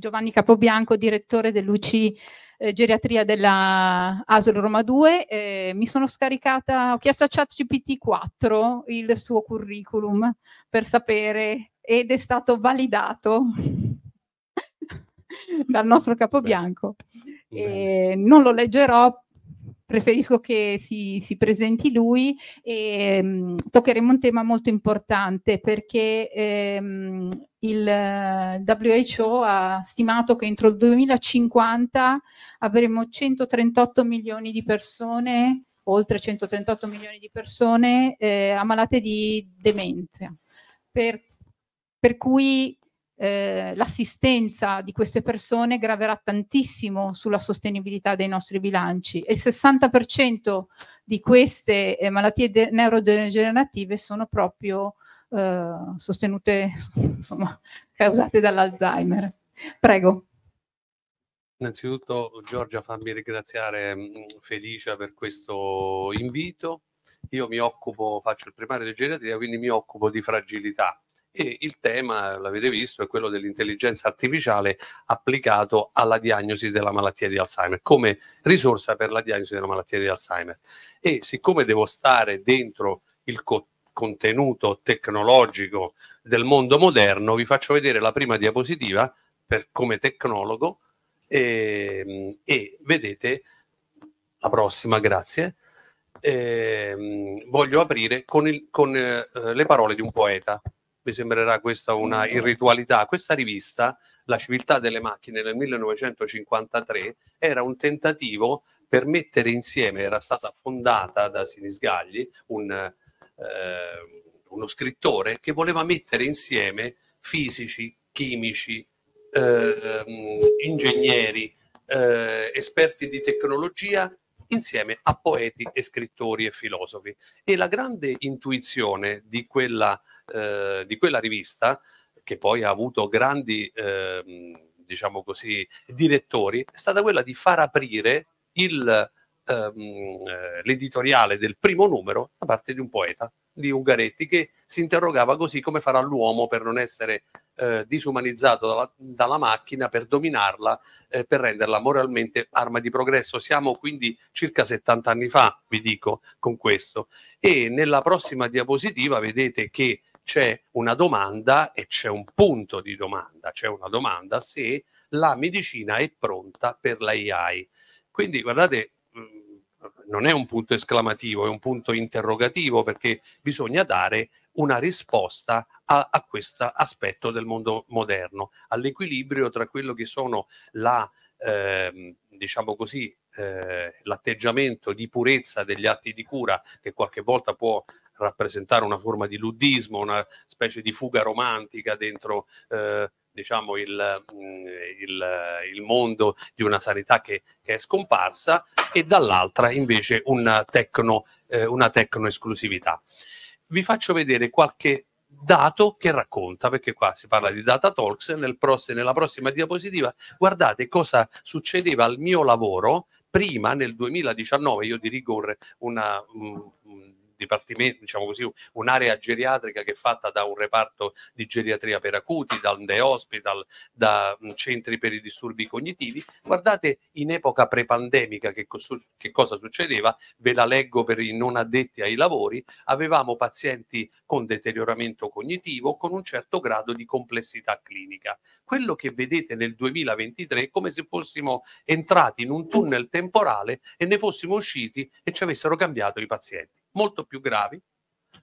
Giovanni Capobianco, direttore dell'UC eh, Geriatria della ASL Roma 2. Eh, mi sono scaricata, ho chiesto a ChatGPT 4 il suo curriculum per sapere ed è stato validato dal nostro Capobianco. Beh. non lo leggerò preferisco che si, si presenti lui e ehm, mh, toccheremo un tema molto importante perché ehm, il WHO ha stimato che entro il 2050 avremo 138 milioni di persone, oltre 138 milioni di persone eh, ammalate di demenza. Per, per cui eh, l'assistenza di queste persone graverà tantissimo sulla sostenibilità dei nostri bilanci e il 60% di queste eh, malattie de- neurodegenerative sono proprio eh, sostenute, insomma, causate dall'Alzheimer. Prego. Innanzitutto Giorgia fammi ringraziare mm, Felicia per questo invito. Io mi occupo, faccio il primario di geriatria, quindi mi occupo di fragilità e il tema, l'avete visto, è quello dell'intelligenza artificiale applicato alla diagnosi della malattia di Alzheimer, come risorsa per la diagnosi della malattia di Alzheimer. E siccome devo stare dentro il co- contenuto tecnologico del mondo moderno, vi faccio vedere la prima diapositiva per, come tecnologo e, ehm, e vedete la prossima, grazie. E, ehm, voglio aprire con, il, con eh, le parole di un poeta vi sembrerà questa una irritualità. Questa rivista, La civiltà delle macchine nel 1953, era un tentativo per mettere insieme, era stata fondata da Sinisgagli, un, eh, uno scrittore che voleva mettere insieme fisici, chimici, eh, ingegneri, eh, esperti di tecnologia insieme a poeti e scrittori e filosofi. E la grande intuizione di quella, eh, di quella rivista, che poi ha avuto grandi, eh, diciamo così, direttori, è stata quella di far aprire il, ehm, eh, l'editoriale del primo numero da parte di un poeta, di Ungaretti, che si interrogava così come farà l'uomo per non essere eh, disumanizzato dalla, dalla, macchina per dominarla, eh, per renderla moralmente arma di progresso. Siamo quindi circa 70 anni fa, vi dico, con questo. E nella prossima diapositiva vedete che c'è una domanda e c'è un punto di domanda, c'è una domanda se la medicina è pronta per l'AI. Quindi guardate, mm, non è un punto esclamativo, è un punto interrogativo perché bisogna dare una risposta a, a questo aspetto del mondo moderno, all'equilibrio tra quello che sono la, eh, diciamo così, eh, l'atteggiamento di purezza degli atti di cura che qualche volta può rappresentare una forma di luddismo, una specie di fuga romantica dentro eh, diciamo il, mm, il, il, mondo di una sanità che, che è scomparsa e dall'altra invece una tecno, eh, una tecno esclusività vi faccio vedere qualche dato che racconta, perché qua si parla di Data Talks, nel pross- nella prossima diapositiva guardate cosa succedeva al mio lavoro prima nel 2019, io dirigo un, una, dipartimento, diciamo così, un'area geriatrica che è fatta da un reparto di geriatria per acuti, dal The Hospital, da mm, centri per i disturbi cognitivi. Guardate in epoca prepandemica che, che cosa succedeva, ve la leggo per i non addetti ai lavori, avevamo pazienti con deterioramento cognitivo con un certo grado di complessità clinica. Quello che vedete nel 2023 è come se fossimo entrati in un tunnel temporale e ne fossimo usciti e ci avessero cambiato i pazienti molto più gravi,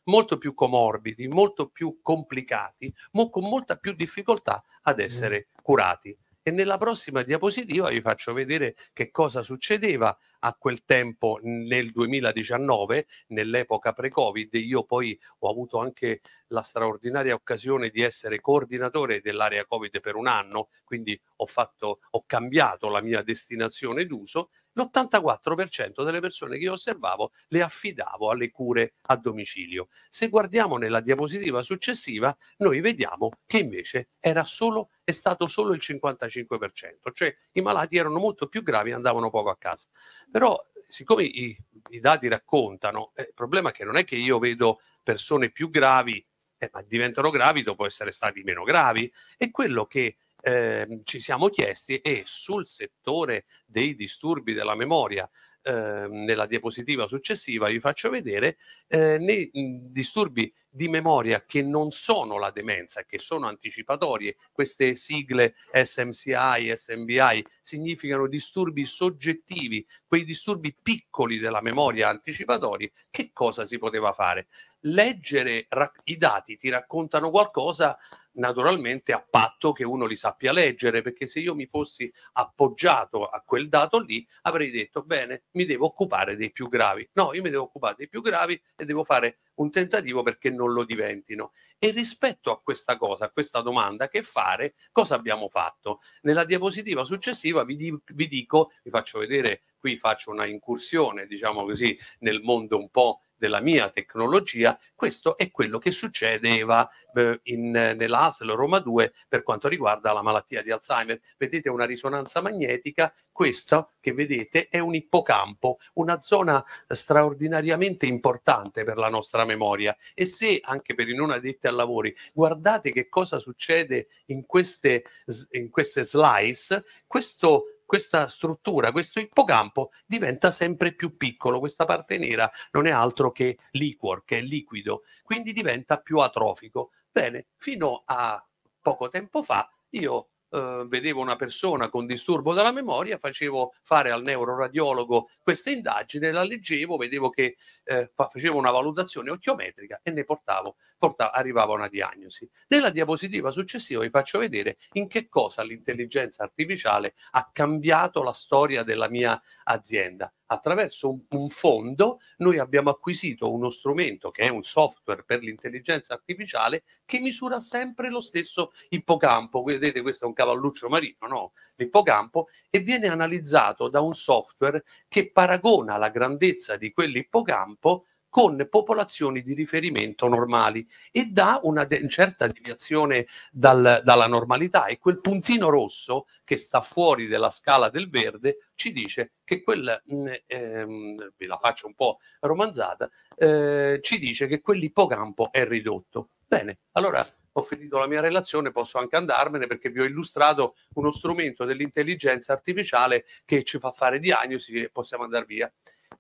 molto più comorbidi, molto più complicati, mo con molta più difficoltà ad mm. essere curati. E nella prossima diapositiva vi faccio vedere che cosa succedeva a quel tempo nel 2019, nell'epoca pre-Covid. Io poi ho avuto anche la straordinaria occasione di essere coordinatore dell'area Covid per un anno, quindi ho, fatto, ho cambiato la mia destinazione d'uso l'84% delle persone che io osservavo le affidavo alle cure a domicilio. Se guardiamo nella diapositiva successiva, noi vediamo che invece era solo, è stato solo il 55%, cioè i malati erano molto più gravi e andavano poco a casa. Però siccome i, i dati raccontano, eh, il problema è che non è che io vedo persone più gravi, eh, ma diventano gravi dopo essere stati meno gravi, è quello che eh, ci siamo chiesti e sul settore dei disturbi della memoria eh, nella diapositiva successiva vi faccio vedere eh, nei mhmm, disturbi di memoria che non sono la demenza, che sono anticipatorie. Queste sigle SMCI, SMBI significano disturbi soggettivi, quei disturbi piccoli della memoria anticipatori. Che cosa si poteva fare? Leggere i dati ti raccontano qualcosa naturalmente a patto che uno li sappia leggere, perché se io mi fossi appoggiato a quel dato lì, avrei detto, bene, mi devo occupare dei più gravi. No, io mi devo occupare dei più gravi e devo fare un tentativo perché non lo diventino. E rispetto a questa cosa, a questa domanda, che fare, cosa abbiamo fatto? Nella diapositiva successiva vi, di, vi dico, vi faccio vedere, qui faccio una incursione, diciamo così, nel mondo un po' della mia tecnologia, questo è quello che succedeva eh, in, nella ASL Roma 2 per quanto riguarda la malattia di Alzheimer. Vedete una risonanza magnetica, questo che vedete è un ippocampo, una zona straordinariamente importante per la nostra memoria e se anche per i non addetti ai lavori guardate che cosa succede in queste, in queste slice, questo questa struttura, questo ippocampo diventa sempre più piccolo, questa parte nera non è altro che liquor, che è liquido, quindi diventa più atrofico. Bene, fino a poco tempo fa io Uhm, vedevo una persona con disturbo della memoria, facevo fare al neuroradiologo questa indagine, la leggevo, vedevo che eh, facevo una valutazione occhiometrica e ne portavo, portavo, arrivavo una diagnosi. Nella diapositiva successiva vi faccio vedere in che cosa l'intelligenza artificiale ha cambiato la storia della mia azienda attraverso un, fondo noi abbiamo acquisito uno strumento che è un software per l'intelligenza artificiale che misura sempre lo stesso ippocampo. Vedete, questo è un cavalluccio marino, no? L'ippocampo e viene analizzato da un software che paragona la grandezza di quell'ippocampo con popolazioni di riferimento normali e dà una de- certa deviazione dal, dalla normalità e quel puntino rosso che sta fuori della scala del verde ci dice che quel, mh, mm, ehm, ve la faccio un po' romanzata, eh, ci dice che quell'ippocampo è ridotto. Bene, allora ho finito la mia relazione, posso anche andarmene perché vi ho illustrato uno strumento dell'intelligenza artificiale che ci fa fare diagnosi e possiamo andare via.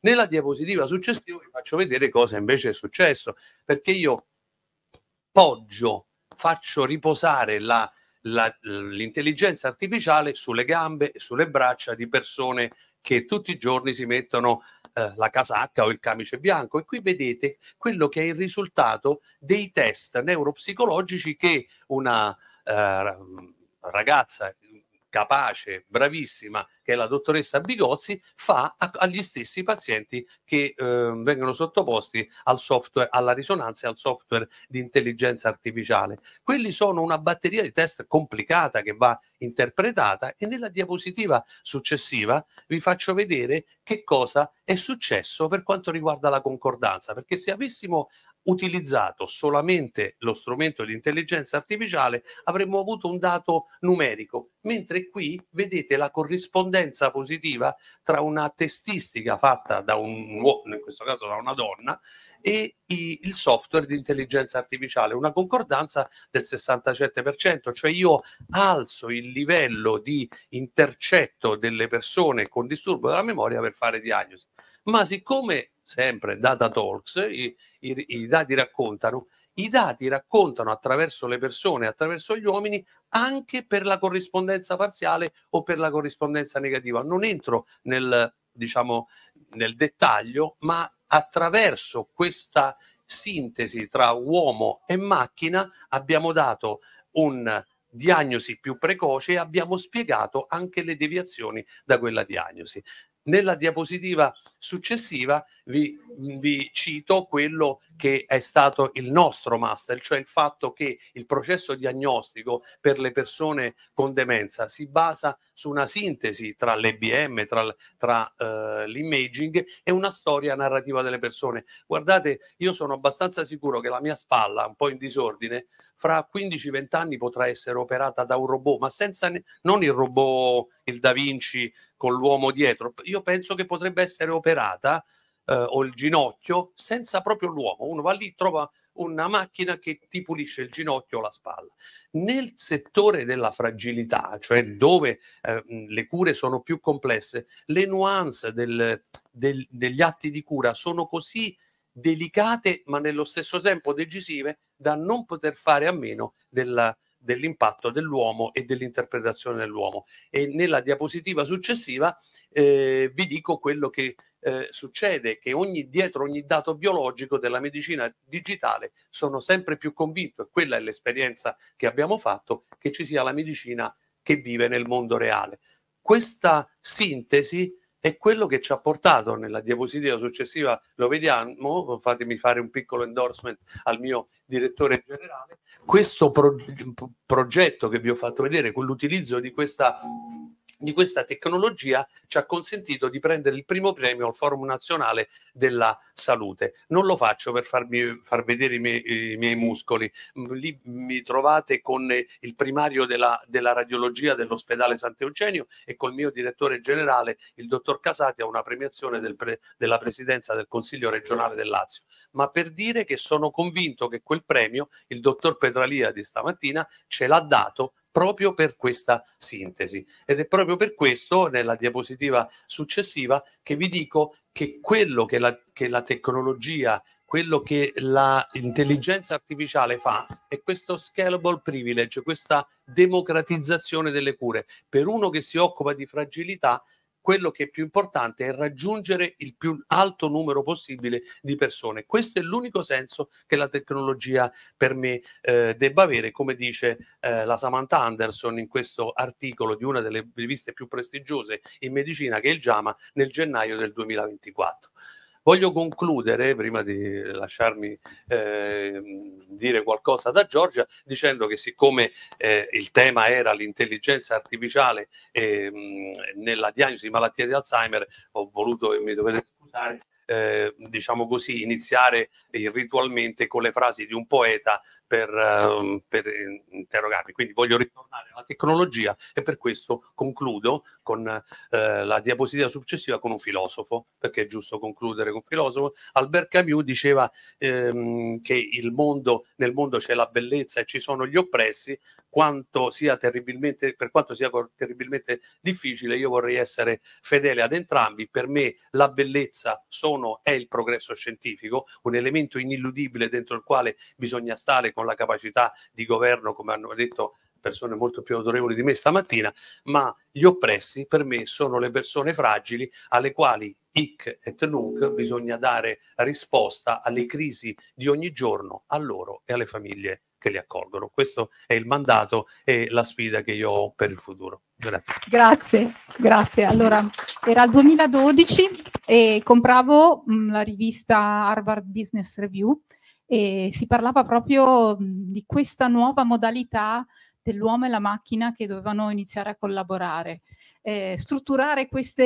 Nella diapositiva successiva vi faccio vedere cosa invece è successo, perché io poggio, faccio riposare la, la, l'intelligenza artificiale sulle gambe e sulle braccia di persone che tutti i giorni si mettono eh, la casacca o il camice bianco. E qui vedete quello che è il risultato dei test neuropsicologici che una eh, ragazza capace, bravissima, che è la dottoressa Bigozzi, fa agli stessi pazienti che eh, vengono sottoposti al software, alla risonanza e al software di intelligenza artificiale. Quelli sono una batteria di test complicata che va interpretata e nella diapositiva successiva vi faccio vedere che cosa è successo per quanto riguarda la concordanza, perché se avessimo utilizzato solamente lo strumento di intelligenza artificiale avremmo avuto un dato numerico, mentre qui vedete la corrispondenza positiva tra una testistica fatta da un uomo, in questo caso da una donna, e i, il software di intelligenza artificiale, una concordanza del 67%, cioè io alzo il livello di intercetto delle persone con disturbo della memoria per fare diagnosi. Ma siccome sempre Data Talks, i, i, i dati raccontano, i dati raccontano attraverso le persone, attraverso gli uomini, anche per la corrispondenza parziale o per la corrispondenza negativa. Non entro nel, diciamo, nel dettaglio, ma attraverso questa sintesi tra uomo e macchina abbiamo dato un diagnosi più precoce e abbiamo spiegato anche le deviazioni da quella diagnosi. Nella diapositiva successiva vi, vi, cito quello che è stato il nostro master, cioè il fatto che il processo diagnostico per le persone con demenza si basa su una sintesi tra l'EBM, tra, tra uh, l'imaging e una storia narrativa delle persone. Guardate, io sono abbastanza sicuro che la mia spalla, un po' in disordine, fra 15-20 anni potrà essere operata da un robot, ma senza ne- non il robot, il Da Vinci con l'uomo dietro, io penso che potrebbe essere operata eh, o il ginocchio senza proprio l'uomo. Uno va lì, trova una macchina che ti pulisce il ginocchio o la spalla. Nel settore della fragilità, cioè dove eh, le cure sono più complesse, le nuance del, del, degli atti di cura sono così delicate ma nello stesso tempo decisive da non poter fare a meno della, dell'impatto dell'uomo e dell'interpretazione dell'uomo. E nella diapositiva successiva eh, vi dico quello che eh, succede, che ogni, dietro ogni dato biologico della medicina digitale sono sempre più convinto, e quella è l'esperienza che abbiamo fatto, che ci sia la medicina che vive nel mondo reale. Questa sintesi è quello che ci ha portato nella diapositiva successiva, lo vediamo, fatemi fare un piccolo endorsement al mio direttore generale, questo pro- progetto che vi ho fatto vedere con l'utilizzo di questa di questa tecnologia ci ha consentito di prendere il primo premio al Forum Nazionale della Salute. Non lo faccio per farvi far vedere i miei, i miei, muscoli, lì mi trovate con eh, il primario della, della radiologia dell'ospedale Sant'Eugenio e col mio direttore generale, il dottor Casati, a una premiazione del pre, della presidenza del Consiglio regionale del Lazio. Ma per dire che sono convinto che quel premio il dottor Petralia di stamattina ce l'ha dato proprio per questa sintesi. Ed è proprio per questo, nella diapositiva successiva, che vi dico che quello che la, che la tecnologia quello che l'intelligenza artificiale fa è questo scalable privilege, questa democratizzazione delle cure. Per uno che si occupa di fragilità quello che è più importante è raggiungere il più alto numero possibile di persone. Questo è l'unico senso che la tecnologia per me eh, debba avere, come dice eh, la Samantha Anderson in questo articolo di una delle riviste più prestigiose in medicina che è il JAMA nel gennaio del 2024. Voglio concludere, prima di lasciarmi eh, dire qualcosa da Giorgia, dicendo che siccome eh, il tema era l'intelligenza artificiale eh, nella diagnosi di malattia di Alzheimer, ho voluto e mi dovete scusare eh, diciamo così, iniziare ritualmente con le frasi di un poeta per, eh, per interrogarmi. Quindi voglio ritornare alla tecnologia e per questo concludo con eh, la diapositiva successiva con un filosofo, perché è giusto concludere con un filosofo. Albert Camus diceva ehm, che mondo, nel mondo c'è la bellezza e ci sono gli oppressi, quanto sia terribilmente, per quanto sia terribilmente difficile, io vorrei essere fedele ad entrambi. Per me la bellezza sono, è il progresso scientifico, un elemento ineludibile dentro il quale bisogna stare con la capacità di governo, come hanno detto persone molto più autorevoli di me stamattina, ma gli oppressi per me sono le persone fragili alle quali hic et nunc bisogna dare risposta alle crisi di ogni giorno, a loro e alle famiglie che li accolgono. Questo è il mandato e la sfida che io ho per il futuro. Grazie. Grazie, grazie. Allora, era il 2012 e compravo mh, mm, la rivista Harvard Business Review e si parlava proprio mm, di questa nuova modalità dell'uomo e la macchina che dovevano iniziare a collaborare. Eh, strutturare questo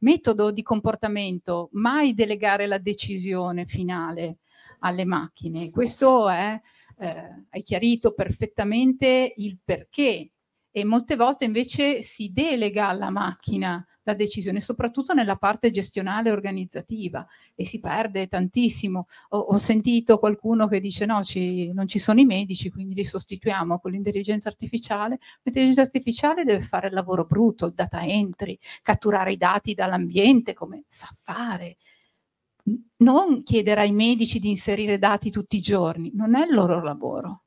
metodo di comportamento, mai delegare la decisione finale alle macchine. Questo è eh, hai chiarito perfettamente il perché e molte volte invece si delega alla macchina la decisione, soprattutto nella parte gestionale e organizzativa e si perde tantissimo. Ho, ho sentito qualcuno che dice no, ci, non ci sono i medici, quindi li sostituiamo con l'intelligenza artificiale. L'intelligenza artificiale deve fare il lavoro brutto, il data entry, catturare i dati dall'ambiente come sa fare, non chiedere ai medici di inserire dati tutti i giorni, non è il loro lavoro.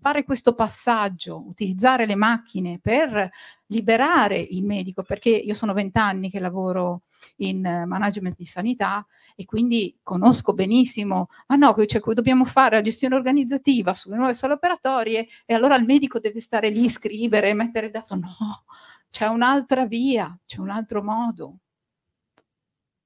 Fare questo passaggio, utilizzare le macchine per liberare il medico, perché io sono vent'anni che lavoro in management di sanità e quindi conosco benissimo, ah no, cioè, dobbiamo fare la gestione organizzativa sulle nuove sale operatorie e allora il medico deve stare lì, scrivere, mettere il dato. No, c'è un'altra via, c'è un altro modo.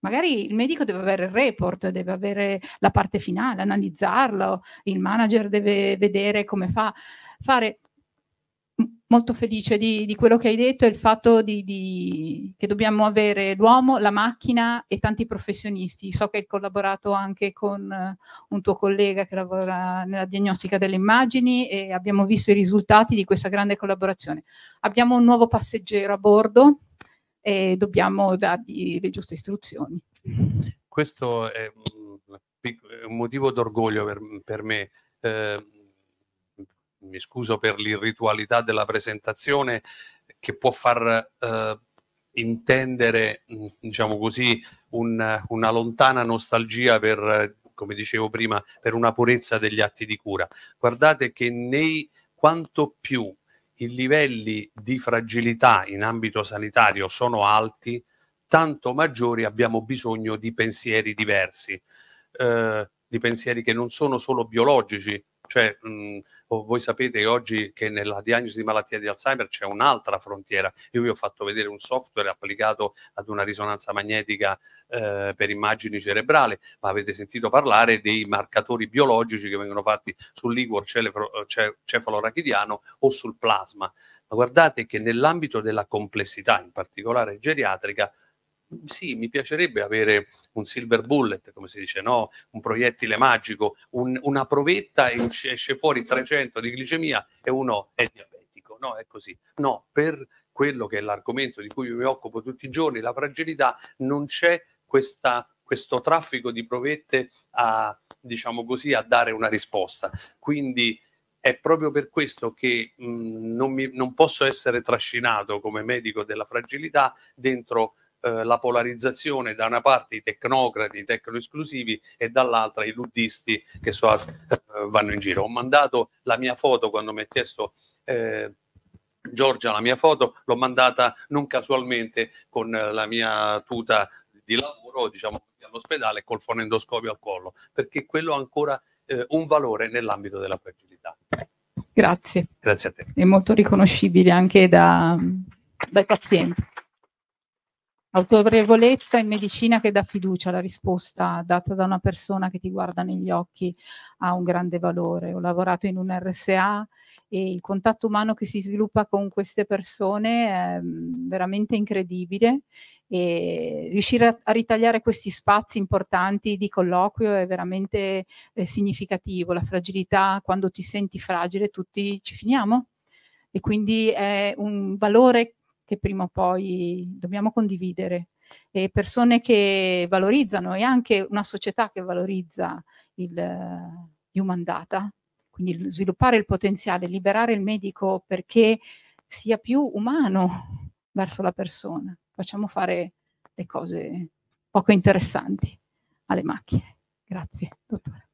Magari il medico deve avere il report, deve avere la parte finale, analizzarlo, il manager deve vedere come fa. Fare molto felice di, di, quello che hai detto è il fatto di, di, che dobbiamo avere l'uomo, la macchina e tanti professionisti. So che hai collaborato anche con eh, un tuo collega che lavora nella diagnostica delle immagini e abbiamo visto i risultati di questa grande collaborazione. Abbiamo un nuovo passeggero a bordo e dobbiamo dargli le giuste istruzioni. Questo è un motivo d'orgoglio per, per me. Eh, mi scuso per l'irritualità della presentazione che può far eh, intendere, diciamo così, un, una lontana nostalgia per, come dicevo prima, per una purezza degli atti di cura. Guardate che nei quanto più i livelli di fragilità in ambito sanitario sono alti, tanto maggiori abbiamo bisogno di pensieri diversi, eh, di pensieri che non sono solo biologici, cioè, mh, mhmm, voi sapete oggi che nella diagnosi di malattia di Alzheimer c'è un'altra frontiera. Io vi ho fatto vedere un software applicato ad una risonanza magnetica eh, per immagini cerebrali, ma avete sentito parlare dei marcatori biologici che vengono fatti sull'Igor cefalorachidiano o sul plasma. Ma guardate che nell'ambito della complessità, in particolare geriatrica, sì, mi piacerebbe avere un silver bullet, come si dice, no? un proiettile magico, un, una provetta e esce fuori 300 di glicemia e uno è diabetico. No, è così. No, per quello che è l'argomento di cui mi occupo tutti i giorni, la fragilità, non c'è questa, questo traffico di provette a, diciamo così, a dare una risposta. Quindi è proprio per questo che mh, mhmm, non, mi, non posso essere trascinato come medico della fragilità dentro eh, la polarizzazione da una parte i tecnocrati, i tecnoesclusivi e dall'altra i luddisti che so, eh, vanno in giro. Ho mandato la mia foto quando mi ha chiesto eh, Giorgia la mia foto, l'ho mandata non casualmente con la mia tuta di lavoro, diciamo all'ospedale col fonendoscopio al collo, perché quello ha ancora eh, un valore nell'ambito della fragilità. Grazie. Grazie a te. È molto riconoscibile anche da, dai pazienti. Autorevolezza in medicina che dà fiducia, la risposta data da una persona che ti guarda negli occhi ha un grande valore. Ho lavorato in un RSA e il contatto umano che si sviluppa con queste persone è mm, veramente incredibile e riuscire a, ritagliare questi spazi importanti di colloquio è veramente eh, significativo. La fragilità, quando ti senti fragile, tutti ci finiamo e quindi è un valore che prima o poi dobbiamo condividere. E persone che valorizzano e anche una società che valorizza il eh, human data, quindi sviluppare il potenziale, liberare il medico perché sia più umano verso la persona. Facciamo fare le cose poco interessanti alle macchine. Grazie, dottore.